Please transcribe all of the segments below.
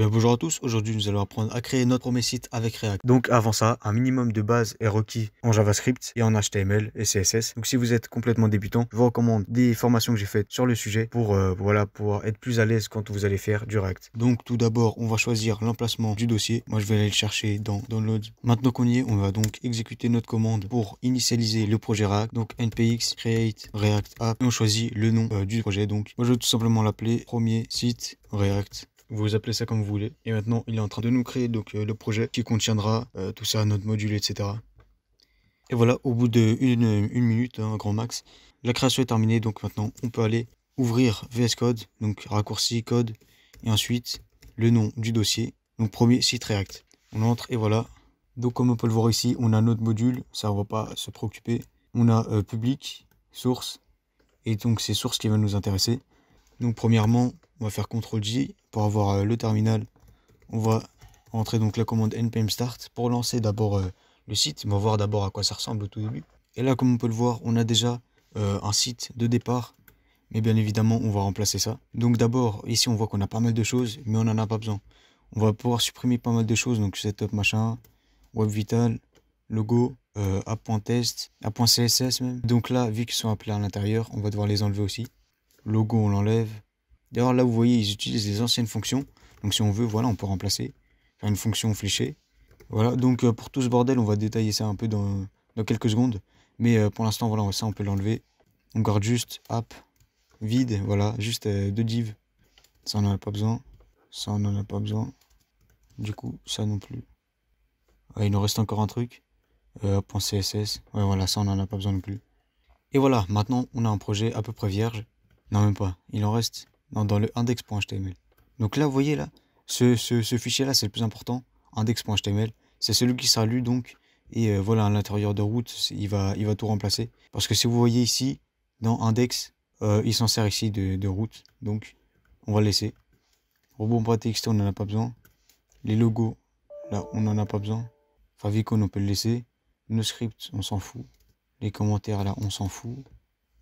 Eh bonjour à tous, aujourd'hui nous allons apprendre à créer notre premier site avec React. Donc avant ça, un minimum de base est requis en JavaScript et en HTML et CSS. Donc si vous êtes complètement débutant, je vous recommande des formations que j'ai faites sur le sujet pour euh, voilà pouvoir être plus à l'aise quand vous allez faire du React. Donc tout d'abord, on va choisir l'emplacement du dossier. Moi je vais aller le chercher dans Download. Maintenant qu'on y est, on va donc exécuter notre commande pour initialiser le projet React. Donc npx create react app et on choisit le nom euh, du projet. Donc moi je vais tout simplement l'appeler premier site React vous appelez ça comme vous voulez. Et maintenant, il est en train de nous créer donc euh, le projet qui contiendra euh, tout ça, notre module, etc. Et voilà, au bout de une, minute, un hein, grand max, la création est terminée. Donc maintenant, on peut aller ouvrir VS Code, donc raccourci code, et ensuite le nom du dossier. Donc premier site React. On entre et voilà. Donc comme on peut le voir ici, on a notre module, ça on va pas se préoccuper. On a euh, public, source, et donc c'est source qui va nous intéresser. Donc premièrement, on va faire CTRL J pour avoir euh, le terminal. On va entrer donc la commande npm start pour lancer d'abord euh, le site. On va voir d'abord à quoi ça ressemble au tout début. Et là, comme on peut le voir, on a déjà euh, un site de départ. Mais bien évidemment, on va remplacer ça. Donc d'abord, ici, on voit qu'on a pas mal de choses, mais on n'en a pas besoin. On va pouvoir supprimer pas mal de choses, donc setup machin, web vital, logo, app.test, app.css même. Donc là, vu qu'ils sont appelés à l'intérieur, on va devoir les enlever aussi. Logo, on l'enlève. D'ailleurs, là, vous voyez, ils utilisent les anciennes fonctions. Donc, si on veut, voilà, on peut remplacer, une fonction fléchée. Voilà, donc euh, pour tout ce bordel, on va détailler ça un peu dans, quelques secondes. Mais euh, pour l'instant, voilà, ça, on peut l'enlever. On garde juste app, vide, voilà, juste euh, deux divs. Ça, on n'en a pas besoin. Ça, on n'en a pas besoin. Du coup, ça non plus. Ah, il nous reste encore un truc. point .css. Ouais, voilà, ça, on n'en a pas besoin non plus. Et voilà, maintenant, on a un projet à peu près vierge. Non, même pas. Il en reste dans le index.html. Donc là, vous voyez là, ce, fichier-là, c'est le plus important, index.html. C'est celui qui sera lu donc, et euh, voilà, à l'intérieur de route, il va, il va tout remplacer. Parce que si vous voyez ici, dans index, euh, il s'en sert ici de, de, route, donc on va le laisser. Robot.txt, on n'en a pas besoin. Les logos, là, on n'en a pas besoin. Favicon, on peut le laisser. Nos scripts, on s'en fout. Les commentaires, là, on s'en fout.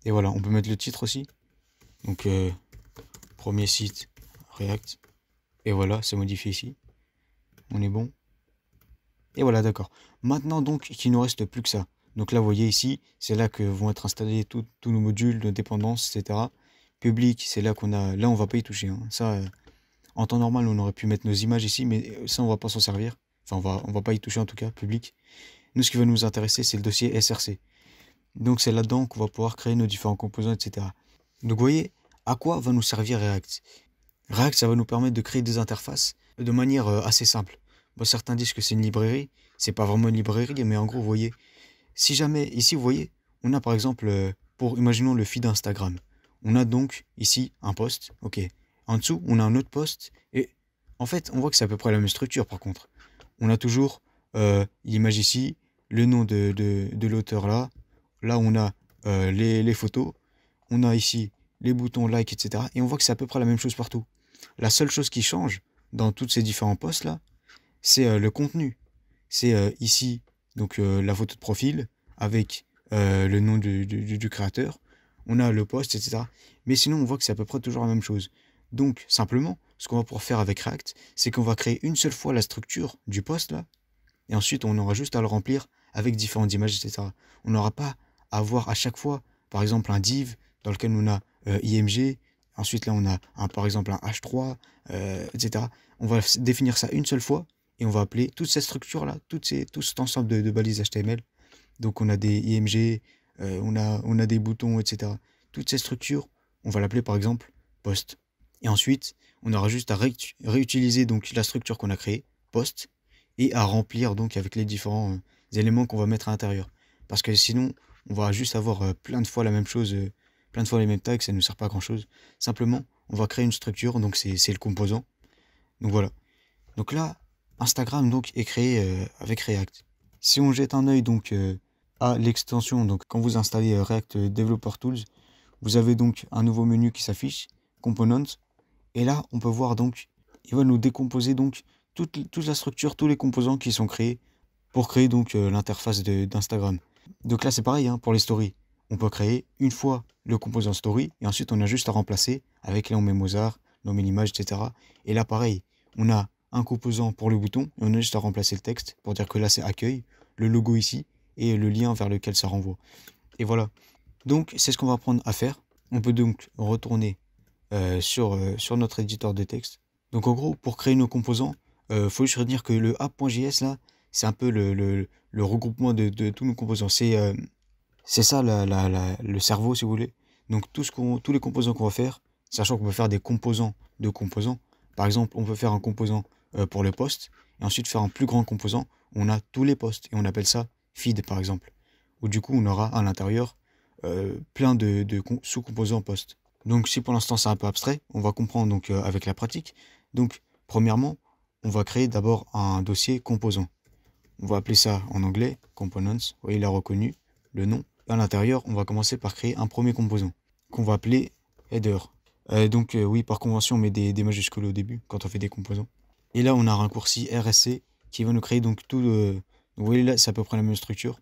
Et voilà, on peut mettre le titre aussi. Donc, euh, Premier site, React. Et voilà, c'est modifié ici. On est bon. Et voilà, d'accord. Maintenant, donc, il nous reste plus que ça. Donc là, vous voyez ici, c'est là que vont être installés tous nos modules, nos dépendances, etc. Public, c'est là qu'on a... Là, on va pas y toucher. Hein. Ça, euh, en temps normal, on aurait pu mettre nos images ici, mais euh, ça, on va pas s'en servir. Enfin, on va, on va pas y toucher en tout cas, public. Nous, ce qui va nous intéresser, c'est le dossier SRC. Donc, c'est là-dedans qu'on va pouvoir créer nos différents composants, etc. Donc, vous voyez, à quoi va nous servir React React, ça va nous permettre de créer des interfaces de manière euh, assez simple. certains disent que c'est une librairie, c'est pas vraiment une librairie, mais en gros, vous voyez, si jamais, ici, vous voyez, on a par exemple, euh, pour, imaginons le feed Instagram, on a donc ici un post, ok. En dessous, on a un autre post, et en fait, on voit que c'est à peu près la même structure par contre. On a toujours euh, l'image ici, le nom de, l'auteur là, là on a les, les, photos, on a ici les boutons like, etc. Et on voit que c'est à peu près la même chose partout. La seule chose qui change dans tous ces différents posts là, c'est euh, le contenu. C'est euh, ici donc euh, la photo de profil avec le nom du, créateur. On a le poste, etc. Mais sinon, on voit que c'est à peu près toujours la même chose. Donc, simplement, ce qu'on va pouvoir faire avec React, c'est qu'on va créer une seule fois la structure du poste là, et ensuite on aura juste à le remplir avec différentes images, etc. On n'aura pas à avoir à chaque fois, par exemple, un div dans lequel on a euh, IMG. Ensuite, là, on a un, par exemple un H3, euh, etc. On va définir ça une seule fois et on va appeler toutes ces structures là tout cet ensemble de, balises HTML. Donc, on a des IMG, euh, on, a, on a des boutons, etc. Toutes ces structures, on va l'appeler par exemple post. Et ensuite, on aura juste à réutiliser donc la structure qu'on a créée, post, et à remplir donc avec les différents éléments qu'on va mettre à l'intérieur. Parce que sinon, on va juste avoir plein de fois la même chose plein de fois les mêmes tags, ça ne nous sert pas à grand chose. Simplement, on va créer une structure, donc c'est le composant. Donc voilà. Donc là, Instagram donc est créé euh, avec React. Si on jette un œil donc euh, à l'extension, donc quand vous installez euh, React Developer Tools, vous avez donc un nouveau menu qui s'affiche, Components, et là on peut voir donc, il va nous décomposer donc toute, toute la structure, tous les composants qui sont créés pour créer donc l'interface d'Instagram. Donc là c'est pareil hein, pour les stories on peut créer une fois le composant story et ensuite on a juste à remplacer avec les on Mozart, nos on l'image, etc. Et là pareil, on a un composant pour le bouton et on a juste à remplacer le texte pour dire que là c'est accueil, le logo ici et le lien vers lequel ça renvoie. Et voilà. Donc c'est ce qu'on va apprendre à faire. On peut donc retourner euh, sur, euh, sur notre éditeur de texte. Donc en gros, pour créer nos composants, il euh, faut juste retenir que le app.js là, c'est un peu le, regroupement de, de, tous nos composants. C'est c'est ça le cerveau, si vous voulez. Donc tout ce qu'on, tous les composants qu'on va faire, sachant qu'on peut faire des composants de composants. Par exemple, on peut faire un composant euh, pour le poste, et ensuite faire un plus grand composant, on a tous les postes, et on appelle ça feed, par exemple. Ou du coup, on aura à l'intérieur euh, plein de, sous-composants poste Donc si pour l'instant c'est un peu abstrait, on va comprendre donc, euh, avec la pratique. Donc premièrement, on va créer d'abord un dossier composants. On va appeler ça en anglais components, vous voyez il a reconnu le nom à l'intérieur, on va commencer par créer un premier composant qu'on va appeler header. Euh, donc euh, oui, par convention, on met des, majuscules au début quand on fait des composants. Et là, on a un raccourci RSC qui va nous créer donc tout le... Vous voyez là, c'est à peu près la même structure.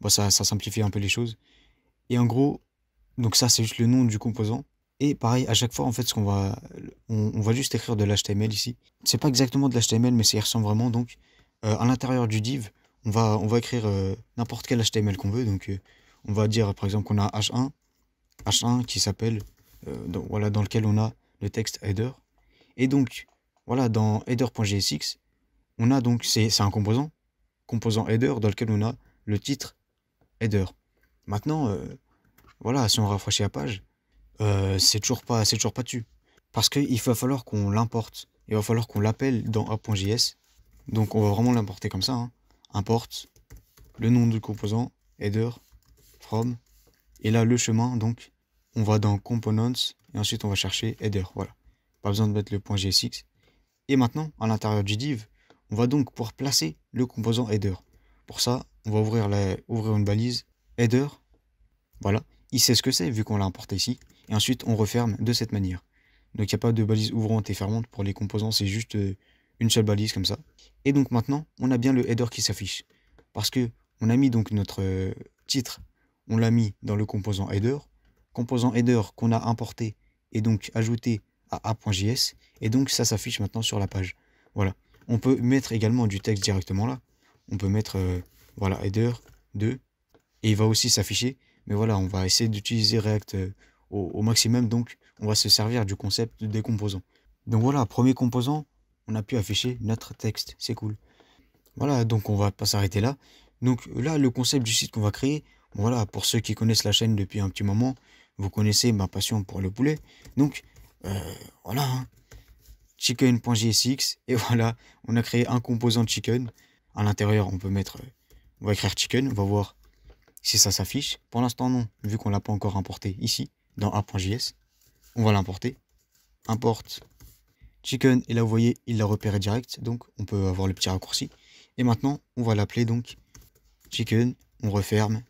Bon, ça, simplifie un peu les choses. Et en gros, donc ça, c'est juste le nom du composant. Et pareil, à chaque fois, en fait, ce qu'on va... On, va juste écrire de l'HTML ici. C'est pas exactement de l'HTML, mais ça ressemble vraiment. Donc, euh, à l'intérieur du div, on va, on va écrire n'importe quel HTML qu'on veut. Donc, on va dire par exemple qu'on a H1, H1 qui s'appelle, euh, dans, voilà, dans lequel on a le texte header. Et donc, voilà, dans Header.jsx, on a donc, c'est un composant, composant header dans lequel on a le titre header. Maintenant, euh, voilà, si on rafraîchit la page, euh, c'est toujours pas, c'est toujours pas dessus. Parce qu'il va falloir qu'on l'importe. Il va falloir qu'on l'appelle dans app.js. Donc on va vraiment l'importer comme ça. Hein. Importe le nom du composant, header, et là, le chemin, donc, on va dans components et ensuite on va chercher header. Voilà. Pas besoin de mettre le point GSX. Et maintenant, à l'intérieur du div, on va donc pouvoir placer le composant header. Pour ça, on va ouvrir, la, ouvrir une balise header. Voilà. Il sait ce que c'est vu qu'on l'a importé ici. Et ensuite, on referme de cette manière. Donc, il n'y a pas de balise ouvrante et fermante pour les composants. C'est juste euh, une seule balise comme ça. Et donc maintenant, on a bien le header qui s'affiche. Parce que on a mis donc notre euh, titre on l'a mis dans le composant header, composant header qu'on a importé et donc ajouté à a.js, et donc ça s'affiche maintenant sur la page. Voilà. On peut mettre également du texte directement là. On peut mettre, euh, voilà, header 2, et il va aussi s'afficher. Mais voilà, on va essayer d'utiliser React euh, au, maximum, donc on va se servir du concept des composants. Donc voilà, premier composant, on a pu afficher notre texte, c'est cool. Voilà, donc on va pas s'arrêter là. Donc là, le concept du site qu'on va créer, voilà, pour ceux qui connaissent la chaîne depuis un petit moment, vous connaissez ma passion pour le poulet. Donc, euh, voilà, hein. chicken.jsx, et voilà, on a créé un composant chicken. À l'intérieur, on peut mettre, on va écrire chicken, on va voir si ça s'affiche. Pour l'instant, non, vu qu'on ne l'a pas encore importé ici, dans a.js. On va l'importer. Importe chicken, et là, vous voyez, il l'a repéré direct, donc on peut avoir le petit raccourci. Et maintenant, on va l'appeler donc chicken, on referme,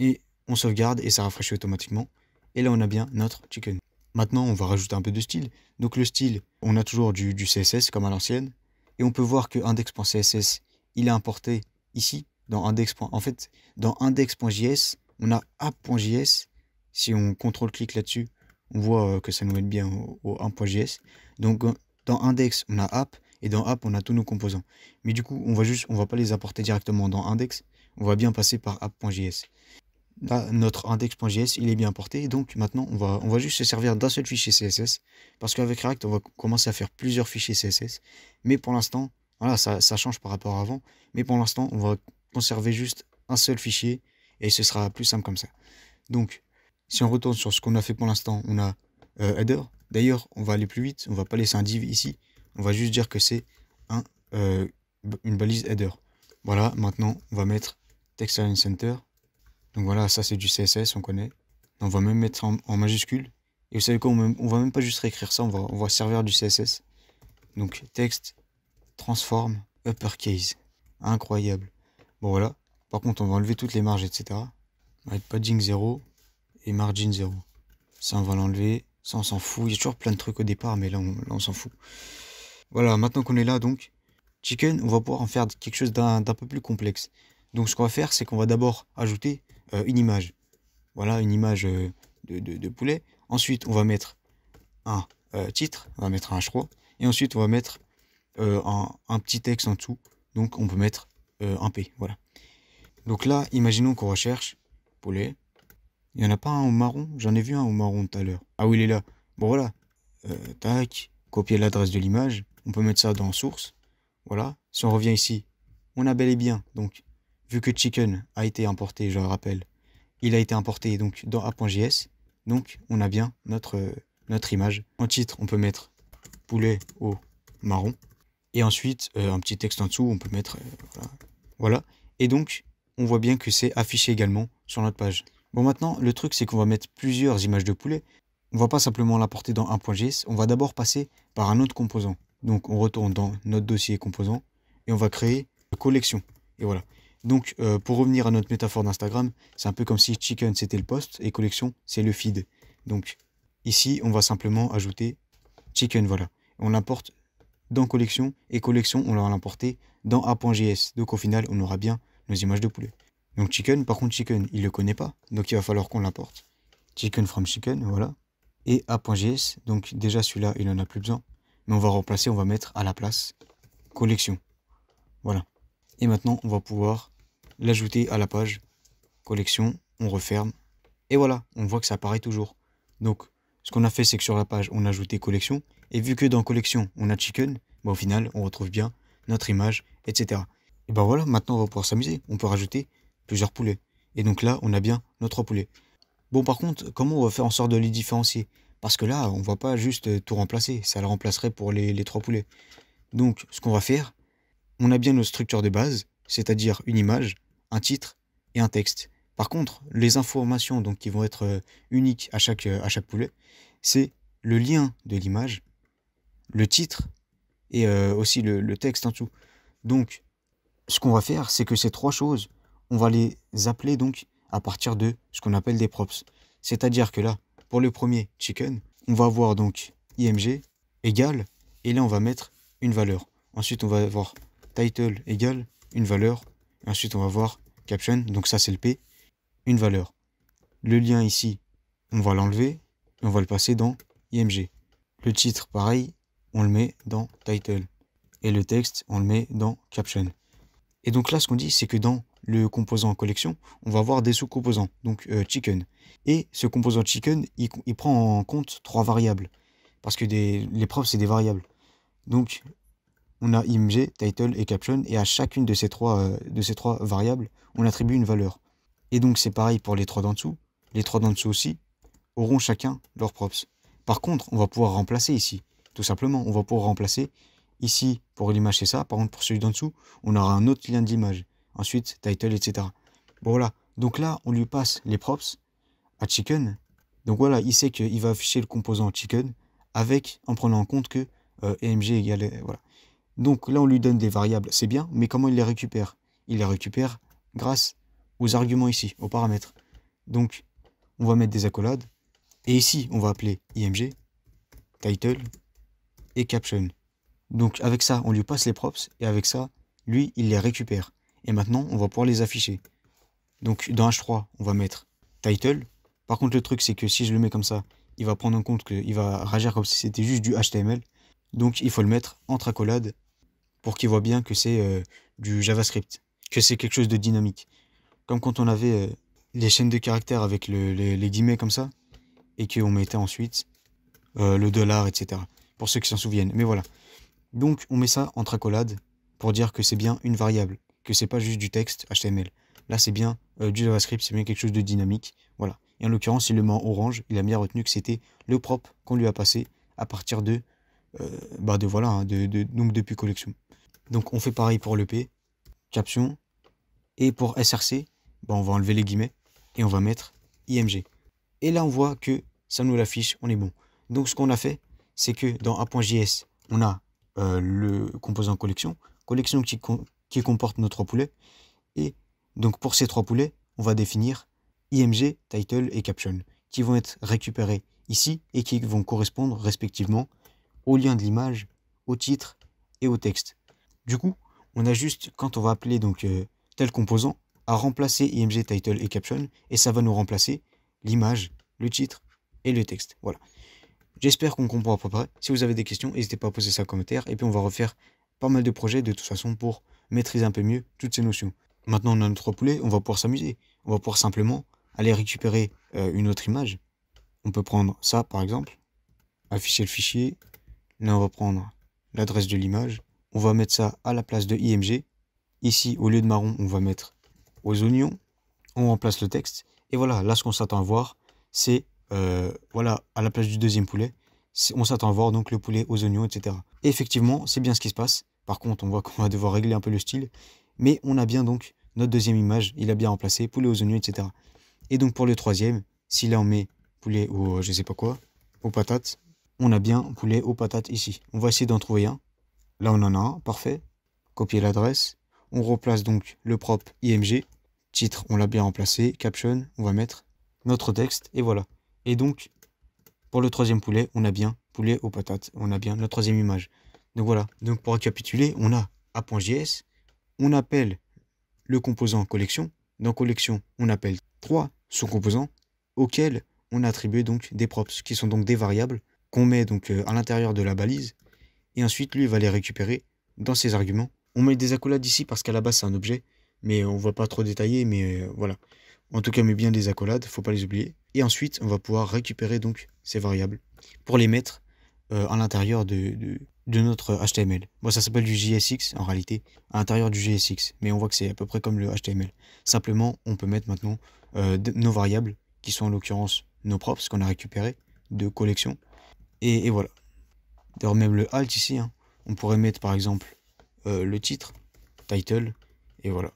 et on sauvegarde et ça rafraîchit automatiquement. Et là, on a bien notre chicken. Maintenant, on va rajouter un peu de style. Donc le style, on a toujours du, CSS comme à l'ancienne. Et on peut voir que index.css, il est importé ici, dans index. En fait, dans index.js, on a app.js. Si on contrôle-clique là-dessus, on voit euh, que ça nous mène bien au, 1.js. Donc euh, dans index, on a app. Et dans app, on a tous nos composants. Mais du coup, on va juste, on va pas les apporter directement dans index. On va bien passer par app.js. Là, notre index.js, il est bien porté. Donc maintenant, on va, on va juste se servir d'un seul fichier CSS. Parce qu'avec React, on va commencer à faire plusieurs fichiers CSS. Mais pour l'instant, voilà, ça, ça, change par rapport à avant. Mais pour l'instant, on va conserver juste un seul fichier. Et ce sera plus simple comme ça. Donc, si on retourne sur ce qu'on a fait pour l'instant, on a euh, header. D'ailleurs, on va aller plus vite. On va pas laisser un div ici. On va juste dire que c'est un, euh, une balise header. Voilà, maintenant, on va mettre text center donc voilà, ça c'est du CSS, on connaît. On va même mettre en, en majuscule. Et vous savez quoi, on, va même pas juste réécrire ça, on va, servir du CSS. Donc texte, transform, uppercase. Incroyable. Bon voilà. Par contre, on va enlever toutes les marges, etc. être padding 0 et margin 0. Ça, on va l'enlever. Ça, on s'en fout. Il y a toujours plein de trucs au départ, mais là, on s'en fout. Voilà, maintenant qu'on est là, donc, chicken, on va pouvoir en faire quelque chose d'un peu plus complexe. Donc ce qu'on va faire, c'est qu'on va d'abord ajouter euh, une image. Voilà, une image euh, de, poulet. Ensuite, on va mettre un euh, titre, on va mettre un H3. Et ensuite, on va mettre un, un, petit texte en dessous. Donc on peut mettre un P. Voilà. Donc là, imaginons qu'on recherche poulet. Il n'y en a pas un au marron J'en ai vu un au marron tout à l'heure. Ah oui, il est là. Bon voilà. tac, copier l'adresse de l'image. On peut mettre ça dans source. Voilà. Si on revient ici, on a bel et bien donc vu que Chicken a été importé, je le rappelle, il a été importé donc dans app.js. Donc on a bien notre, euh, notre image. En titre, on peut mettre poulet au marron. Et ensuite, euh, un petit texte en dessous, on peut mettre... Euh, voilà. Et donc, on voit bien que c'est affiché également sur notre page. Bon, maintenant, le truc, c'est qu'on va mettre plusieurs images de poulet. On ne va pas simplement l'apporter dans App.js, on va d'abord passer par un autre composant. Donc, on retourne dans notre dossier composant et on va créer une collection. Et voilà. Donc, euh, pour revenir à notre métaphore d'Instagram, c'est un peu comme si chicken c'était le post et collection c'est le feed. Donc, ici, on va simplement ajouter chicken, voilà. On l'importe dans collection et collection, on va l'importer dans a.js. Donc, au final, on aura bien nos images de poulet. Donc, chicken, par contre, chicken, il ne le connaît pas. Donc, il va falloir qu'on l'importe. Chicken from chicken, voilà. Et a.js, donc déjà celui-là, il n'en a plus besoin. Mais on va remplacer, on va mettre à la place collection. Voilà. Et maintenant, on va pouvoir l'ajouter à la page collection. On referme. Et voilà, on voit que ça apparaît toujours. Donc, ce qu'on a fait, c'est que sur la page, on a ajouté collection. Et vu que dans collection, on a chicken, bah, au final, on retrouve bien notre image, etc. Et ben voilà, maintenant, on va pouvoir s'amuser. On peut rajouter plusieurs poulets. Et donc là, on a bien nos trois poulets. Bon, par contre, comment on va faire en sorte de les différencier Parce que là, on ne va pas juste tout remplacer. Ça le remplacerait pour les trois poulets. Donc, ce qu'on va faire, on a bien nos structures de base, c'est-à-dire une image, un titre et un texte. Par contre, les informations donc, qui vont être euh, uniques à chaque, euh, à chaque poulet, c'est le lien de l'image, le titre et euh, aussi le, texte en tout. Donc, ce qu'on va faire, c'est que ces trois choses, on va les appeler donc à partir de ce qu'on appelle des props. C'est-à-dire que là, pour le premier chicken, on va avoir donc img égal et là on va mettre une valeur. Ensuite, on va avoir title égale une valeur. Ensuite, on va voir caption. Donc ça, c'est le P. Une valeur. Le lien ici, on va l'enlever. Et on va le passer dans IMG. Le titre, pareil, on le met dans title. Et le texte, on le met dans caption. Et donc là, ce qu'on dit, c'est que dans le composant collection, on va avoir des sous-composants, donc euh, chicken. Et ce composant chicken, il, prend en compte trois variables. Parce que des, les c'est des variables. Donc on a IMG, title et caption, et à chacune de ces trois, euh, de ces trois variables, on attribue une valeur. Et donc c'est pareil pour les trois d'en dessous. Les trois d'en dessous aussi auront chacun leurs props. Par contre, on va pouvoir remplacer ici, tout simplement. On va pouvoir remplacer ici pour l'image, c'est ça. Par contre, pour celui d'en dessous, on aura un autre lien d'image. Ensuite, title, etc. Bon, voilà. Donc là, on lui passe les props à chicken. Donc voilà, il sait qu'il va afficher le composant chicken avec, en prenant en compte que euh, img égale. voilà. Donc là, on lui donne des variables, c'est bien, mais comment il les récupère Il les récupère grâce aux arguments ici, aux paramètres. Donc, on va mettre des accolades. Et ici, on va appeler img, title et caption. Donc avec ça, on lui passe les props, et avec ça, lui, il les récupère. Et maintenant, on va pouvoir les afficher. Donc dans H3, on va mettre title. Par contre, le truc, c'est que si je le mets comme ça, il va prendre en compte qu'il va réagir comme si c'était juste du HTML. Donc il faut le mettre entre accolades pour qu'ils voient bien que c'est euh, du JavaScript, que c'est quelque chose de dynamique. Comme quand on avait euh, les chaînes de caractères avec les, guillemets comme ça, et qu'on mettait ensuite euh, le dollar, etc. Pour ceux qui s'en souviennent. Mais voilà. Donc on met ça en tracolade pour dire que c'est bien une variable, que c'est pas juste du texte HTML. Là c'est bien du JavaScript, c'est bien quelque chose de dynamique. Voilà. Et en l'occurrence, il le met en orange, il a bien retenu que c'était le propre qu'on lui a passé à partir de euh, bah de voilà, hein, de, de, depuis collection. Donc on fait pareil pour l'EP, caption, et pour SRC, bah, on va enlever les guillemets et on va mettre IMG. Et là on voit que ça nous l'affiche, on est bon. Donc ce qu'on a fait, c'est que dans A.js, on a euh, le composant collection, collection qui, qui comporte nos trois poulets. Et donc pour ces trois poulets, on va définir IMG, title et caption, qui vont être récupérés ici et qui vont correspondre respectivement au lien de l'image, au titre et au texte. Du coup, on a juste, quand on va appeler donc euh, tel composant, à remplacer img title et caption, et ça va nous remplacer l'image, le titre et le texte. Voilà. J'espère qu'on comprend à peu près. Si vous avez des questions, n'hésitez pas à poser ça en commentaire, et puis on va refaire pas mal de projets de toute façon pour maîtriser un peu mieux toutes ces notions. Maintenant on a notre poulet, on va pouvoir s'amuser. On va pouvoir simplement aller récupérer euh, une autre image. On peut prendre ça par exemple, afficher le fichier, on va prendre l'adresse de l'image. On va mettre ça à la place de IMG. Ici, au lieu de marron, on va mettre aux oignons. On remplace le texte. Et voilà, là, ce qu'on s'attend à voir, c'est, euh, voilà, à la place du deuxième poulet, on s'attend à voir donc le poulet aux oignons, etc. effectivement, c'est bien ce qui se passe. Par contre, on voit qu'on va devoir régler un peu le style. Mais on a bien donc notre deuxième image, il a bien remplacé poulet aux oignons, etc. Et donc pour le troisième, si là on met poulet ou je sais pas quoi, aux patates, on a bien poulet aux patates ici. On va essayer d'en trouver un. Là, on en a un. Parfait. Copier l'adresse. On replace donc le propre IMG. Titre, on l'a bien remplacé. Caption, on va mettre notre texte. Et voilà. Et donc, pour le troisième poulet, on a bien poulet aux patates. On a bien notre troisième image. Donc voilà. Donc pour récapituler, on a app.js. On appelle le composant collection. Dans collection, on appelle trois sous-composants auxquels on attribue donc des props, qui sont donc des variables qu'on met donc euh, à l'intérieur de la balise, et ensuite lui va les récupérer dans ses arguments. On met des accolades ici parce qu'à la base c'est un objet, mais on ne va pas trop détailler, mais euh, voilà. En tout cas, met bien des accolades, faut pas les oublier. Et ensuite, on va pouvoir récupérer donc ces variables pour les mettre euh, à l'intérieur de, notre HTML. Bon, ça s'appelle du JSX en réalité, à l'intérieur du JSX, mais on voit que c'est à peu près comme le HTML. Simplement, on peut mettre maintenant nos variables, qui sont en l'occurrence nos propres, ce qu'on a récupéré de collection, et, voilà. D'ailleurs, même le alt ici, hein, on pourrait mettre par exemple euh, le titre, title, et voilà.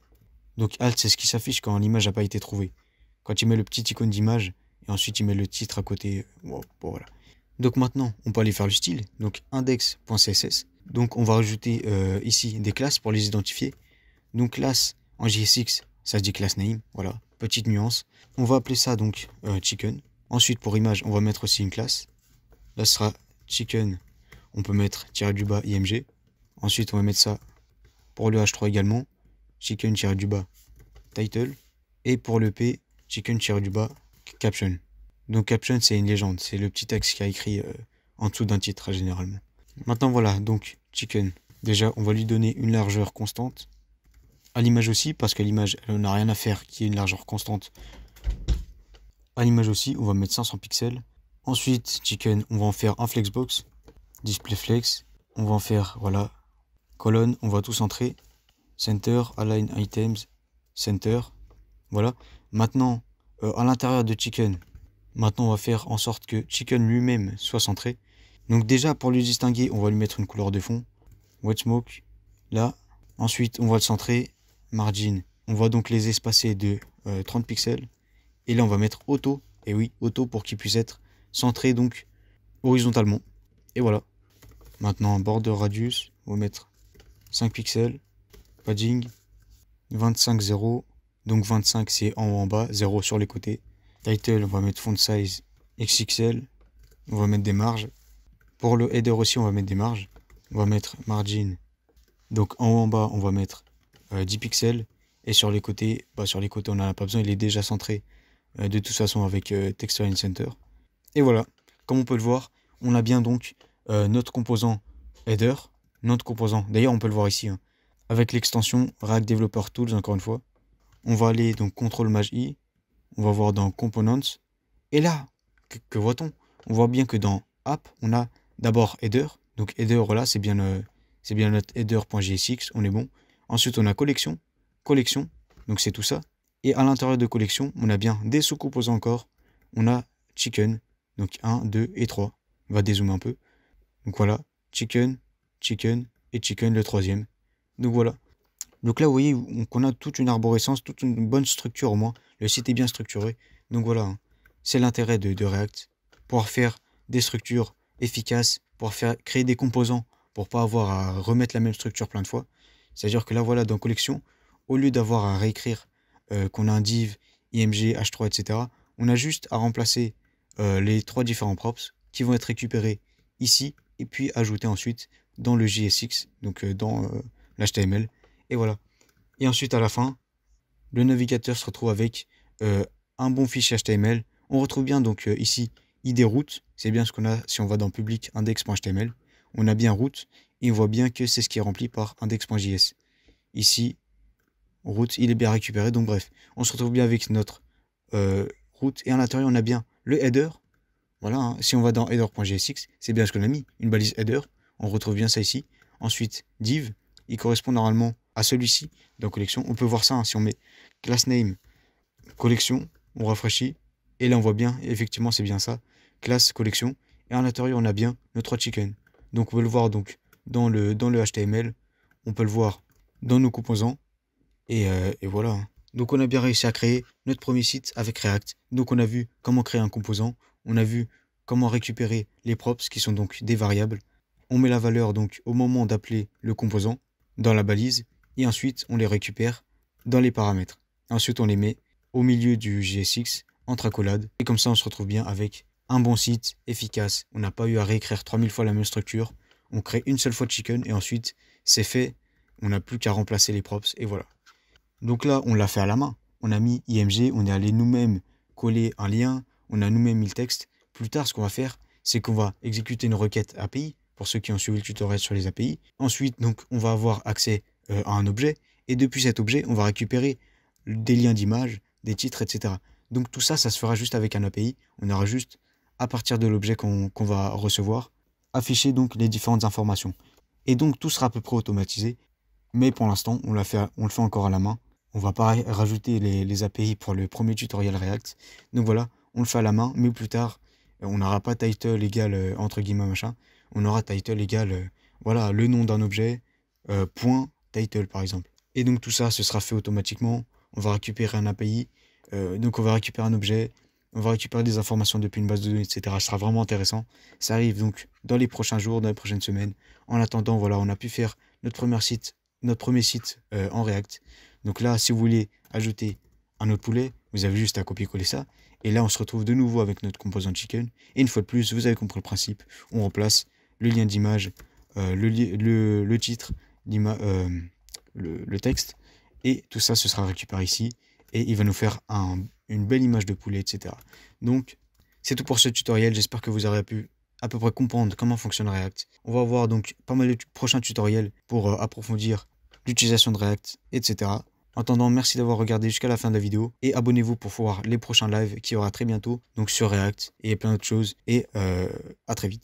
Donc alt, c'est ce qui s'affiche quand l'image n'a pas été trouvée. Quand il met le petit icône d'image, et ensuite il met le titre à côté. Euh, voilà. Donc maintenant, on peut aller faire le style, donc index.css. Donc on va rajouter euh, ici des classes pour les identifier. Donc classe en JSX, ça se dit class name, voilà, petite nuance. On va appeler ça donc chicken. Ensuite pour image, on va mettre aussi une classe. Là, sera chicken. On peut mettre tirer du bas IMG. Ensuite, on va mettre ça pour le H3 également. Chicken tirer du bas title. Et pour le P, chicken tirer du bas caption. Donc caption, c'est une légende. C'est le petit texte qui a écrit euh, en dessous d'un titre généralement. Maintenant, voilà. Donc chicken. Déjà, on va lui donner une largeur constante. À l'image aussi, parce que l'image, on n'a rien à faire qui est une largeur constante. À l'image aussi, on va mettre 500 pixels. Ensuite, chicken, on va en faire un flexbox, display flex, on va en faire, voilà, colonne, on va tout centrer, center, align items, center, voilà. Maintenant, euh, à l'intérieur de chicken, maintenant on va faire en sorte que chicken lui-même soit centré. Donc déjà, pour le distinguer, on va lui mettre une couleur de fond, Wet smoke, là. Ensuite, on va le centrer, margin. On va donc les espacer de 30 euh, pixels. Et là, on va mettre auto, et oui, auto pour qu'il puisse être centré donc horizontalement. Et voilà. Maintenant, border radius, on va mettre 5 pixels, padding, 25, 0. Donc 25 c'est en haut en bas, 0 sur les côtés. Title, on va mettre font size XXL. On va mettre des marges. Pour le header aussi, on va mettre des marges. On va mettre margin. Donc en haut en bas, on va mettre 10 euh, pixels. Et sur les côtés, bah, sur les côtés, on n'en a pas besoin, il est déjà centré euh, de toute façon avec euh, Texture and Center. Et voilà, comme on peut le voir, on a bien donc euh, notre composant header, notre composant, d'ailleurs on peut le voir ici, hein, avec l'extension React Developer Tools, encore une fois. On va aller donc CTRL Maj on va voir dans Components, et là, que, voit-on On voit bien que dans App, on a d'abord Header, donc Header, là, c'est bien, euh, c'est bien notre header.jsx, on est bon. Ensuite, on a Collection, Collection, donc c'est tout ça. Et à l'intérieur de Collection, on a bien des sous-composants encore, on a Chicken, donc 1, 2 et 3. On va dézoomer un peu. Donc voilà, chicken, chicken et chicken le troisième. Donc voilà. Donc là, vous voyez qu'on a toute une arborescence, toute une bonne structure au moins. Le site est bien structuré. Donc voilà, hein. c'est l'intérêt de, React. Pouvoir faire des structures efficaces, pouvoir faire, créer des composants pour pas avoir à remettre la même structure plein de fois. C'est-à-dire que là, voilà, dans collection, au lieu d'avoir à réécrire euh, qu'on a un div, img, h3, etc., on a juste à remplacer euh, les trois différents props qui vont être récupérés ici et puis ajoutés ensuite dans le JSX, donc euh, dans euh, l'HTML. Et voilà. Et ensuite, à la fin, le navigateur se retrouve avec un bon fichier HTML. On retrouve bien donc ici ID route, c'est bien ce qu'on a si on va dans public index.html. On a bien route et on voit bien que c'est ce qui est rempli par index.js. Ici, route, il est bien récupéré, donc bref, on se retrouve bien avec notre route et à l'intérieur, on a bien le header, voilà, hein. si on va dans header.jsx, c'est bien ce qu'on a mis, une balise header, on retrouve bien ça ici. Ensuite, div, il correspond normalement à celui-ci dans collection. On peut voir ça hein. si on met class name, collection, on rafraîchit, et là on voit bien, effectivement c'est bien ça, classe collection, et à l'intérieur on a bien nos trois chicken. Donc on peut le voir donc dans le, dans le HTML, on peut le voir dans nos composants, et, euh, et voilà. Hein. Donc on a bien réussi à créer notre premier site avec React. Donc on a vu comment créer un composant, on a vu comment récupérer les props qui sont donc des variables. On met la valeur donc au moment d'appeler le composant dans la balise et ensuite on les récupère dans les paramètres. Ensuite on les met au milieu du JSX entre accolades et comme ça on se retrouve bien avec un bon site efficace. On n'a pas eu à réécrire 3000 fois la même structure. On crée une seule fois chicken et ensuite c'est fait. On n'a plus qu'à remplacer les props et voilà. Donc là, on l'a fait à la main. On a mis IMG, on est allé nous-mêmes coller un lien, on a nous-mêmes mis le texte. Plus tard, ce qu'on va faire, c'est qu'on va exécuter une requête API, pour ceux qui ont suivi le tutoriel sur les API. Ensuite, donc, on va avoir accès euh, à un objet, et depuis cet objet, on va récupérer des liens d'images, des titres, etc. Donc tout ça, ça se fera juste avec un API. On aura juste, à partir de l'objet qu'on va recevoir, afficher donc les différentes informations. Et donc tout sera à peu près automatisé, mais pour l'instant, on le fait encore à la main. On va pas rajouter les, API pour le premier tutoriel React. Donc voilà, on le fait à la main, mais plus tard, euh, on n'aura pas title égal euh, entre guillemets machin. On aura title égal, euh, voilà, le nom d'un objet, point title par exemple. Et donc tout ça, ce sera fait automatiquement. On va récupérer un API, donc on va récupérer un objet, on va récupérer des informations depuis une base de données, etc. Ce sera vraiment intéressant. Ça arrive donc dans les prochains jours, dans les prochaines semaines. En attendant, voilà, on a pu faire notre premier site notre premier site euh, en React. Donc là, si vous voulez ajouter un autre poulet, vous avez juste à copier-coller ça. Et là, on se retrouve de nouveau avec notre composant chicken. Et une fois de plus, vous avez compris le principe. On remplace le lien d'image, euh, le, titre, l'image, euh, le, texte. Et tout ça, ce sera récupéré ici. Et il va nous faire une belle image de poulet, etc. Donc, c'est tout pour ce tutoriel. J'espère que vous aurez pu à peu près comprendre comment fonctionne React. On va voir donc pas mal de prochains tutoriels pour approfondir l'utilisation de React, etc. En attendant, merci d'avoir regardé jusqu'à la fin de la vidéo et abonnez-vous pour voir les prochains lives qui aura très bientôt, donc sur React et plein d'autres choses. Et euh, à très vite.